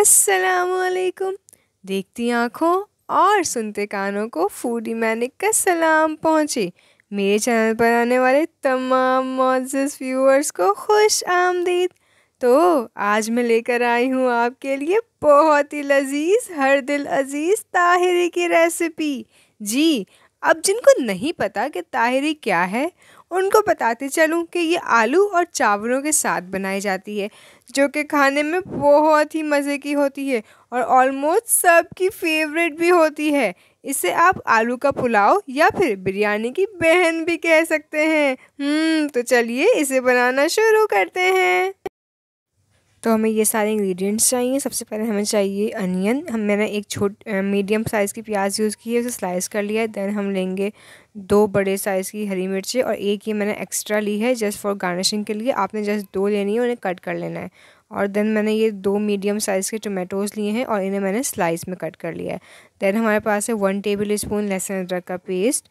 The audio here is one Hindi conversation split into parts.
असलकुम देखती आँखों और सुनते कानों को फूडी मैनिक का सलाम पहुँचे मेरे चैनल पर आने वाले तमाम मोजस व्यूअर्स को खुश आमदीद तो आज मैं लेकर आई हूँ आपके लिए बहुत ही लजीज हर दिल अजीज़ ताहिरी की रेसिपी जी अब जिनको नहीं पता कि ताहिरी क्या है उनको बताते चलूँ कि ये आलू और चावलों के साथ बनाई जाती है जो कि खाने में बहुत ही मज़े की होती है और ऑलमोस्ट सबकी फेवरेट भी होती है इसे आप आलू का पुलाव या फिर बिरयानी की बहन भी कह सकते हैं हम्म, तो चलिए इसे बनाना शुरू करते हैं तो हमें ये सारे इंग्रेडिएंट्स चाहिए सबसे पहले हमें चाहिए अनियन हम मैंने एक छोट मीडियम साइज़ की प्याज यूज़ की है उसे स्लाइस कर लिया है देन हम लेंगे दो बड़े साइज़ की हरी मिर्ची और एक ये मैंने एक्स्ट्रा ली है जस्ट फॉर गार्निशिंग के लिए आपने जस्ट दो लेनी है उन्हें कट कर लेना है और देन मैंने ये दो मीडियम साइज़ के टोमेटोज़ लिए हैं और इन्हें मैंने स्लाइस में कट कर लिया है देन हमारे पास है वन टेबल स्पून लहसुन अदरक का पेस्ट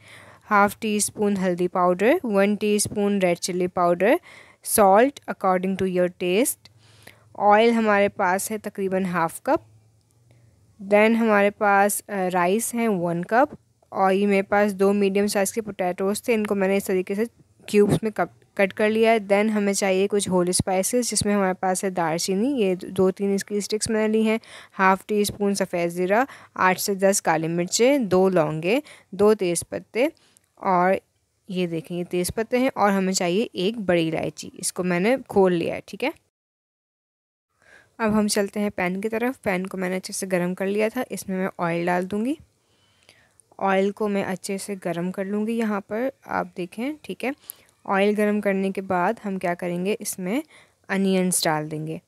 हाफ़ टी स्पून हल्दी powder one teaspoon red chilli powder salt according to your taste oil हमारे पास है तकरीबन हाफ़ कप देन हमारे पास राइस हैं वन कप और ये मेरे पास दो मीडियम साइज़ के पोटैटोज़ थे इनको मैंने इस तरीके से क्यूब्स में कप कट कर लिया है देन हमें चाहिए कुछ होल स्पाइसेस जिसमें हमारे पास है दारचीनी ये दो तीन इसकी स्टिक्स मैंने ली हैं हाफ़ टी स्पून सफ़ेद ज़ीरा आठ से दस काली मिर्चें दो लौंगे दो तेज़ पत्ते और ये देखें ये तेज़ पत्ते हैं और हमें चाहिए एक बड़ी इलायची इसको मैंने खोल लिया है ठीक है अब हम चलते हैं पैन की तरफ पैन को मैंने अच्छे से गर्म कर लिया था इसमें मैं ऑयल डाल दूँगी ऑयल को मैं अच्छे से गर्म कर लूँगी यहाँ पर आप देखें ठीक है ऑयल गर्म करने के बाद हम क्या करेंगे इसमें अनियंस डाल देंगे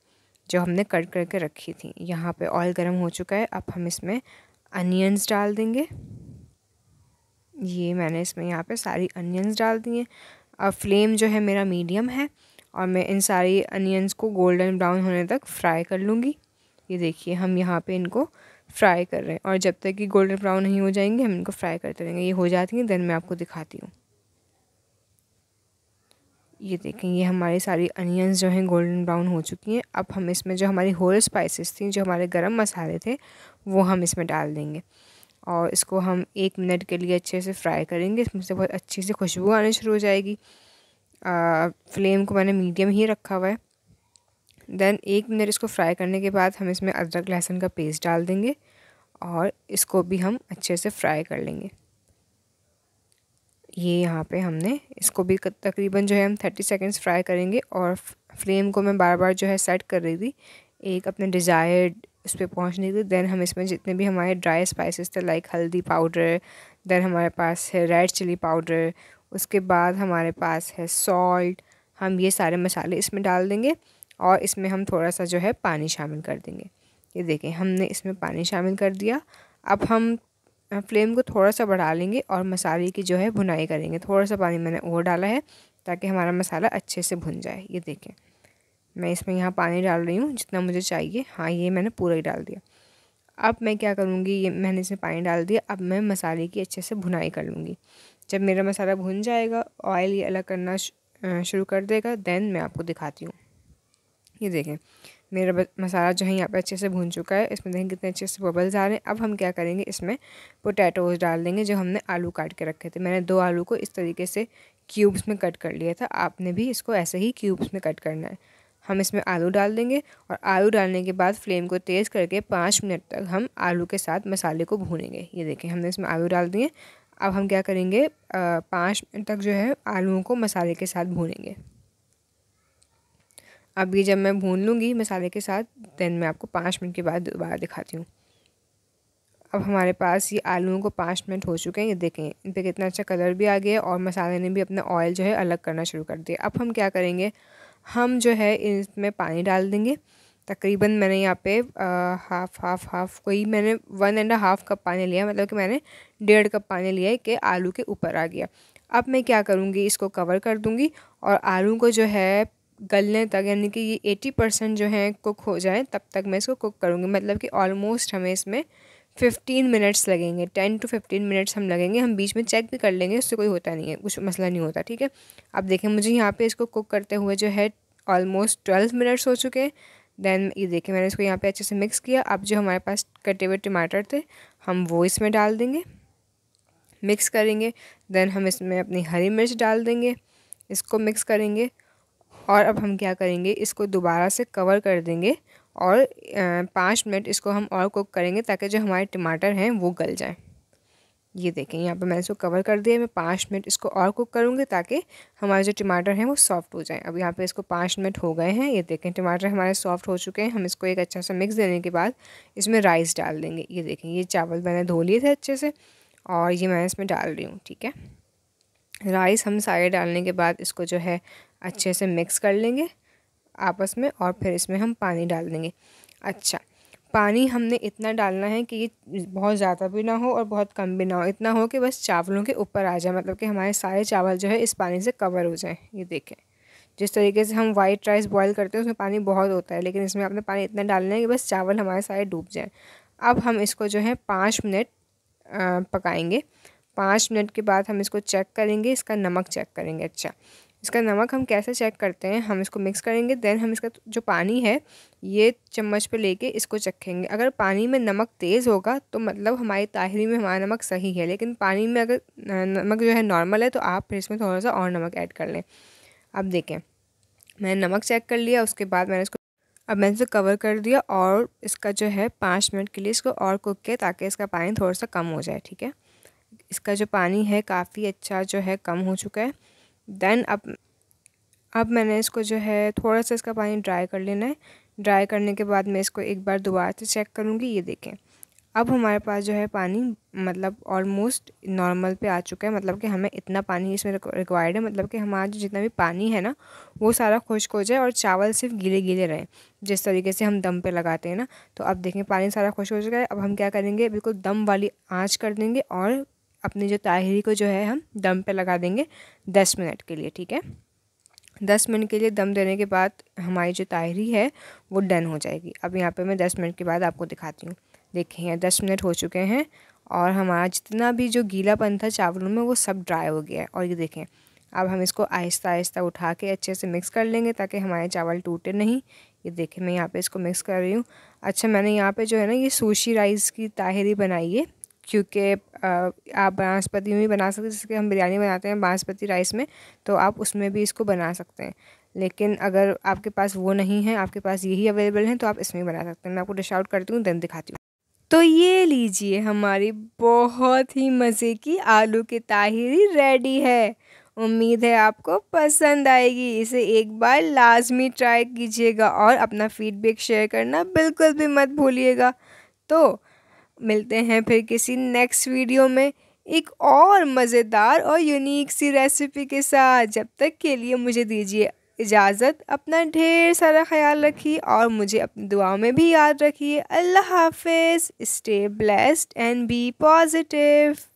जो हमने कट करके रखी थी यहाँ पे ऑयल गर्म हो चुका है अब हम इसमें अनियंस डाल देंगे ये मैंने इसमें यहाँ पे सारी अनियंस डाल दिए और फ्लेम जो है मेरा मीडियम है और मैं इन सारी अनियंस को गोल्डन ब्राउन होने तक फ्राई कर लूँगी ये देखिए हम यहाँ पे इनको फ्राई कर रहे हैं और जब तक कि गोल्डन ब्राउन नहीं हो जाएंगे हम इनको फ्राई करते रहेंगे ये हो जाती हैं देन मैं आपको दिखाती हूँ ये देखें ये हमारी सारी अनियंस जो हैं गोल्डन ब्राउन हो चुकी हैं अब हम इसमें जो हमारी होल स्पाइसेस थी जो हमारे गरम मसाले थे वो हम इसमें डाल देंगे और इसको हम एक मिनट के लिए अच्छे से फ्राई करेंगे इसमें से बहुत अच्छी से खुशबू आने शुरू हो जाएगी फ्लेम को मैंने मीडियम ही रखा हुआ है देन एक मिनट इसको फ्राई करने के बाद हम इसमें अदरक लहसुन का पेस्ट डाल देंगे और इसको भी हम अच्छे से फ्राई कर लेंगे ये यहाँ पे हमने इसको भी तकरीबन जो है हम थर्टी सेकेंड्स फ्राई करेंगे और फ्लेम को मैं बार बार जो है सेट कर रही थी एक अपने डिज़ायर्ड उस पर पहुँचने थी देन हम इसमें जितने भी हमारे ड्राई स्पाइसेस थे लाइक हल्दी पाउडर देन हमारे पास है रेड चिली पाउडर उसके बाद हमारे पास है सॉल्ट हम ये सारे मसाले इसमें डाल देंगे और इसमें हम थोड़ा सा जो है पानी शामिल कर देंगे ये देखें हमने इसमें पानी शामिल कर दिया अब हम फ्लेम को थोड़ा सा बढ़ा लेंगे और मसाले की जो है भुनाई करेंगे थोड़ा सा पानी मैंने और डाला है ताकि हमारा मसाला अच्छे से भुन जाए ये देखें मैं इसमें यहाँ पानी डाल रही हूँ जितना मुझे चाहिए हाँ ये मैंने पूरा ही डाल दिया अब मैं क्या करूँगी ये मैंने इसमें पानी डाल दिया अब मैं मसाले की अच्छे से भुनाई कर लूँगी जब मेरा मसाला भुन जाएगा ऑयल ये अलग करना शुरू कर देगा देन मैं आपको दिखाती हूँ ये देखें मेरा मसाला जो है यहाँ पे अच्छे से भून चुका है इसमें देखें कितने अच्छे से बबल्स आ रहे हैं अब हम क्या करेंगे इसमें पोटैटोज डाल देंगे जो हमने आलू काट के रखे थे मैंने दो आलू को इस तरीके से क्यूब्स में कट कर लिया था आपने भी इसको ऐसे ही क्यूब्स में कट करना है हम इसमें आलू डाल देंगे और आलू डालने के बाद फ्लेम को तेज़ करके पाँच मिनट तक हम आलू के साथ मसाले को भूनेंगे ये देखें हमने इसमें आलू डाल दिए अब हम क्या करेंगे पाँच मिनट तक जो है आलूओं को मसाले के साथ भूनेंगे अब ये जब मैं भून लूँगी मसाले के साथ दैन मैं आपको पाँच मिनट के बाद दोबारा दिखाती हूँ अब हमारे पास ये आलूओं को पाँच मिनट हो चुके हैं ये देखें इन पर कितना अच्छा कलर भी आ गया और मसाले ने भी अपना ऑयल जो है अलग करना शुरू कर दिया अब हम क्या करेंगे हम जो है इसमें पानी डाल देंगे तकरीबन मैंने यहाँ पे हाफ़ हाफ़ हाफ़ कोई मैंने वन एंड हाफ़ कप पानी लिया मतलब कि मैंने डेढ़ कप पानी लिया कि आलू के ऊपर आ गया अब मैं क्या करूँगी इसको कवर कर दूँगी और आलू को जो है गलने तक यानी कि ये एटी परसेंट जो है कुक हो जाए तब तक मैं इसको कुक करूँगी मतलब कि ऑलमोस्ट हमें इसमें फिफ्टीन मिनट्स लगेंगे टेन टू फिफ्टीन मिनट्स हम लगेंगे हम बीच में चेक भी कर लेंगे उससे कोई होता नहीं है कुछ मसला नहीं होता ठीक है अब देखें मुझे यहाँ पे इसको कुक करते हुए जो है ऑलमोस्ट ट्वेल्व मिनट्स हो चुके हैं देन ये देखें मैंने इसको यहाँ पे अच्छे से मिक्स किया अब जो हमारे पास कटे हुए टमाटर थे हम वो इसमें डाल देंगे मिक्स करेंगे देन हम इसमें अपनी हरी मिर्च डाल देंगे इसको मिक्स करेंगे और अब हम क्या करेंगे इसको दोबारा से कवर कर देंगे और पाँच मिनट इसको हम और कुक करेंगे ताकि जो हमारे टमाटर हैं वो गल जाएं ये देखें यहाँ पे मैंने इसको कवर कर दिया मैं पाँच मिनट इसको और कुक करूँगी ताकि हमारे जो टमाटर हैं वो सॉफ्ट हो जाएं अब यहाँ पे इसको पाँच मिनट हो गए हैं ये देखें टमाटर हमारे सॉफ्ट हो चुके हैं हम इसको एक अच्छा सा मिक्स देने के बाद इसमें राइस डाल देंगे ये देखें ये चावल मैंने धो लिए थे अच्छे से और ये मैं इसमें डाल रही हूँ ठीक है राइस हम सारे डालने के बाद इसको जो है अच्छे से मिक्स कर लेंगे आपस में और फिर इसमें हम पानी डाल देंगे अच्छा पानी हमने इतना डालना है कि ये बहुत ज़्यादा भी ना हो और बहुत कम भी ना हो इतना हो कि बस चावलों के ऊपर आ जाए मतलब कि हमारे सारे चावल जो है इस पानी से कवर हो जाए ये देखें जिस तरीके से हम वाइट राइस बॉईल करते हैं उसमें पानी बहुत होता है लेकिन इसमें आपने पानी इतना डालना है कि बस चावल हमारे सारे डूब जाए अब हम इसको जो है पाँच मिनट पकाएंगे पाँच मिनट के बाद हम इसको चेक करेंगे इसका नमक चेक करेंगे अच्छा इसका नमक हम कैसे चेक करते हैं हम इसको मिक्स करेंगे देन हम इसका जो पानी है ये चम्मच पे लेके इसको चखेंगे अगर पानी में नमक तेज़ होगा तो मतलब हमारी ताहरी में हमारा नमक सही है लेकिन पानी में अगर नमक जो है नॉर्मल है तो आप फिर इसमें थोड़ा सा और नमक ऐड कर लें अब देखें मैंने नमक चेक कर लिया उसके बाद मैंने इसको अब मैंने इसको कवर कर दिया और इसका जो है पाँच मिनट के लिए इसको और कुक किया ताकि इसका पानी थोड़ा सा कम हो जाए ठीक है इसका जो पानी है काफ़ी अच्छा जो है कम हो चुका है देन अब अब मैंने इसको जो है थोड़ा सा इसका पानी ड्राई कर लेना है ड्राई करने के बाद मैं इसको एक बार दोबारा से चेक करूँगी ये देखें अब हमारे पास जो है पानी मतलब ऑलमोस्ट नॉर्मल पे आ चुका है मतलब कि हमें इतना पानी इसमें रिक्वायर्ड है मतलब कि हमारा जो जितना भी पानी है ना वो सारा खुश्क हो जाए और चावल सिर्फ गीले गीले रहें जिस तरीके से हम दम पे लगाते हैं ना तो अब देखें पानी सारा खुश्क हो चुका है अब हम क्या करेंगे बिल्कुल दम वाली आँच कर देंगे और अपनी जो ताहरी को जो है हम दम पे लगा देंगे दस मिनट के लिए ठीक है दस मिनट के लिए दम देने के बाद हमारी जो ताहरी है वो डन हो जाएगी अब यहाँ पे मैं दस मिनट के बाद आपको दिखाती हूँ देखिए दस मिनट हो चुके हैं और हमारा जितना भी जो गीलापन था चावलों में वो सब ड्राई हो गया है और ये देखें अब हम इसको आहिस्ता आहिस्ता उठा के अच्छे से मिक्स कर लेंगे ताकि हमारे चावल टूटे नहीं ये देखें मैं यहाँ पे इसको मिक्स कर रही हूँ अच्छा मैंने यहाँ पे जो है ना ये सूशी राइस की ताहरी बनाई है क्योंकि आप बनस्पति में भी बना सकते हैं जैसे कि हम बिरयानी बनाते हैं बासपति राइस में तो आप उसमें भी इसको बना सकते हैं लेकिन अगर आपके पास वो नहीं है आपके पास यही अवेलेबल है तो आप इसमें बना सकते हैं मैं आपको डिश आउट करती हूँ देन दिखाती हूँ तो ये लीजिए हमारी बहुत ही मज़े की आलू की ताहिरी रेडी है उम्मीद है आपको पसंद आएगी इसे एक बार लाजमी ट्राई कीजिएगा और अपना फीडबैक शेयर करना बिल्कुल भी मत भूलिएगा तो मिलते हैं फिर किसी नेक्स्ट वीडियो में एक और मज़ेदार और यूनिक सी रेसिपी के साथ जब तक के लिए मुझे दीजिए इजाज़त अपना ढेर सारा ख्याल रखिए और मुझे अपनी दुआओं में भी याद रखिए अल्लाह हाफिज़ stay blessed and be positive